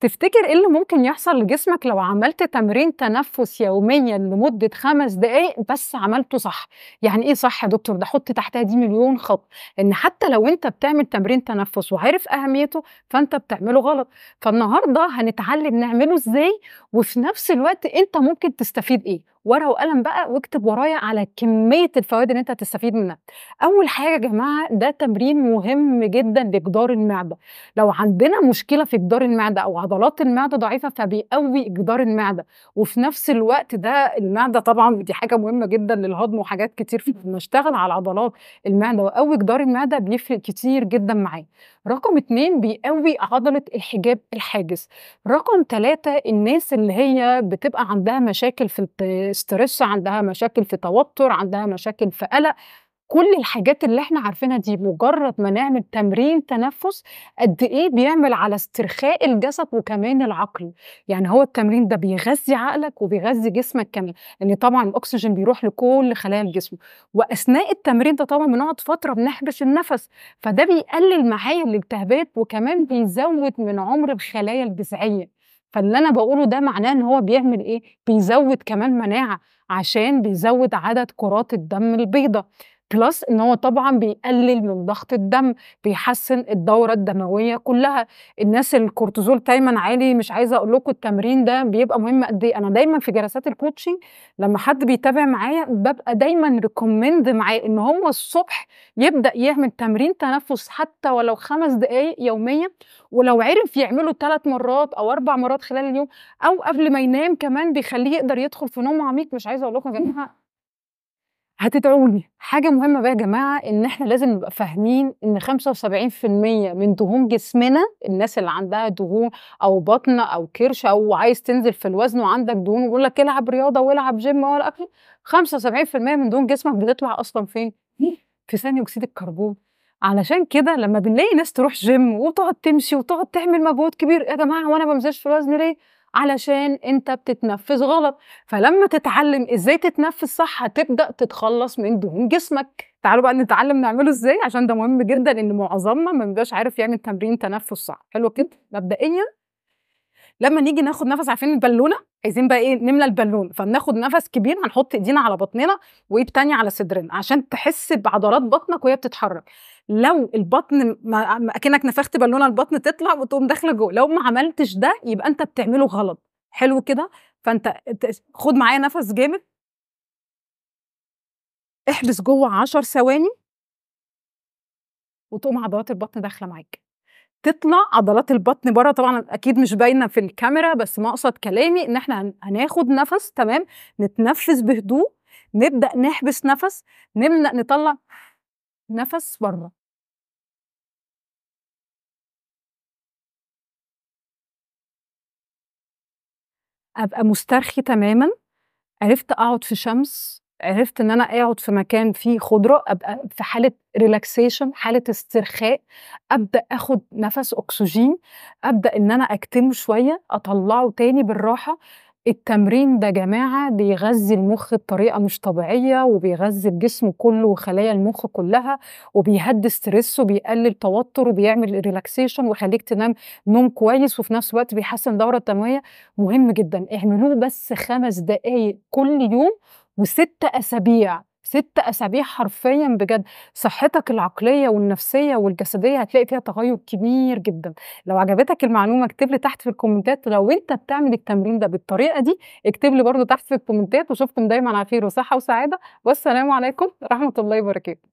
تفتكر ايه اللي ممكن يحصل لجسمك لو عملت تمرين تنفس يوميا لمدة خمس دقايق بس عملته صح؟ يعني ايه صح يا دكتور؟ ده حط تحتها دي مليون خط، ان حتى لو انت بتعمل تمرين تنفس وعارف اهميته فانت بتعمله غلط، فالنهارده هنتعلم نعمله ازاي وفي نفس الوقت انت ممكن تستفيد ايه؟ ورقه وقلم بقى واكتب ورايا على كميه الفوائد اللي انت هتستفيد منها اول حاجه يا جماعه ده تمرين مهم جدا لجدار المعده لو عندنا مشكله في جدار المعده او عضلات المعده ضعيفه فبيقوي جدار المعده وفي نفس الوقت ده المعده طبعا دي حاجه مهمه جدا للهضم وحاجات كتير فبنشتغل نشتغل على عضلات المعده واقوي جدار المعده بيفرق كتير جدا معايا رقم اتنين بيقوي عضلة الحجاب الحاجز رقم تلاتة الناس اللي هي بتبقى عندها مشاكل في ستريس عندها مشاكل في توتر عندها مشاكل في قلق كل الحاجات اللي احنا عارفينها دي مجرد ما نعمل تمرين تنفس قد ايه بيعمل على استرخاء الجسد وكمان العقل يعني هو التمرين ده بيغذي عقلك وبيغذي جسمك كمان لان طبعا الاكسجين بيروح لكل خلايا الجسم واثناء التمرين ده طبعا بنقعد فتره بنحبس النفس فده بيقلل معايا الالتهابات وكمان بيزود من عمر الخلايا الجذعيه فاللي انا بقوله ده معناه ان هو بيعمل ايه بيزود كمان مناعه عشان بيزود عدد كرات الدم البيضاء بلس ان هو طبعا بيقلل من ضغط الدم بيحسن الدوره الدمويه كلها الناس الكورتيزول دايما عالي مش عايزه اقول لكم التمرين ده بيبقى مهم قد ايه انا دايما في جلسات الكوتشنج لما حد بيتابع معايا ببقى دايما ريكومند معاه ان هو الصبح يبدا يعمل تمرين تنفس حتى ولو خمس دقائق يوميا ولو عرف يعمله ثلاث مرات او اربع مرات خلال اليوم او قبل ما ينام كمان بيخليه يقدر يدخل في نوم عميق مش عايزه اقول لكم يا جماعه هتدعوني حاجة مهمة بقى يا جماعة إن إحنا لازم نبقى فاهمين إن 75% من دهون جسمنا الناس اللي عندها دهون أو بطن أو كرش أو عايز تنزل في الوزن وعندك دهون ويقول لك العب رياضة والعب جيم ولا أكل 75% من دهون جسمك بتطلع أصلا فين؟ في ثاني أكسيد الكربون علشان كده لما بنلاقي ناس تروح جيم وتقعد تمشي وتقعد تعمل مجهود كبير إيه يا جماعة وأنا ما بنزلش في الوزن ليه؟ علشان انت بتتنفس غلط فلما تتعلم ازاي تتنفس صح هتبدا تتخلص من دهون جسمك تعالوا بقى نتعلم نعمله ازاي عشان ده مهم جدا ان معظمنا ما بيبقاش عارف يعمل يعني تمرين تنفس صح حلو كده مبدئيا لما نيجي ناخد نفس عارفين البالونه عايزين بقى ايه نملى البالون فبناخد نفس كبير هنحط ايدينا على بطننا وايد تانية على صدرنا عشان تحس بعضلات بطنك وهي بتتحرك لو البطن ما اكنك نفخت بالونه البطن تطلع وتقوم داخله جوه لو ما عملتش ده يبقى انت بتعمله غلط حلو كده فانت خد معايا نفس جامد احبس جوه 10 ثواني وتقوم عضلات البطن داخله معاك تطلع عضلات البطن بره طبعا اكيد مش باينه في الكاميرا بس ما اقصد كلامي ان احنا هناخد نفس تمام نتنفس بهدوء نبدا نحبس نفس نبدا نطلع نفس بره ابقى مسترخي تماما عرفت اقعد في شمس عرفت ان انا اقعد في مكان فيه خضره ابقى في حاله ريلاكسيشن حاله استرخاء ابدا اخد نفس اكسجين ابدا ان انا اكتمه شويه اطلعه تاني بالراحه التمرين ده جماعة بيغذي المخ بطريقة مش طبيعية وبيغذي الجسم كله وخلايا المخ كلها وبيهدي ستريس وبيقلل توتر وبيعمل ريلاكسيشن ويخليك تنام نوم كويس وفي نفس الوقت بيحسن الدورة الدموية مهم جدا اعملوه بس خمس دقايق كل يوم وست أسابيع ست أسابيع حرفيا بجد صحتك العقلية والنفسية والجسدية هتلاقي فيها تغير كبير جدا لو عجبتك المعلومة اكتب لي تحت في الكومنتات لو انت بتعمل التمرين ده بالطريقة دي اكتب لي برده تحت في الكومنتات وشوفكم دايما على خير وصحة وسعادة والسلام عليكم ورحمة الله وبركاته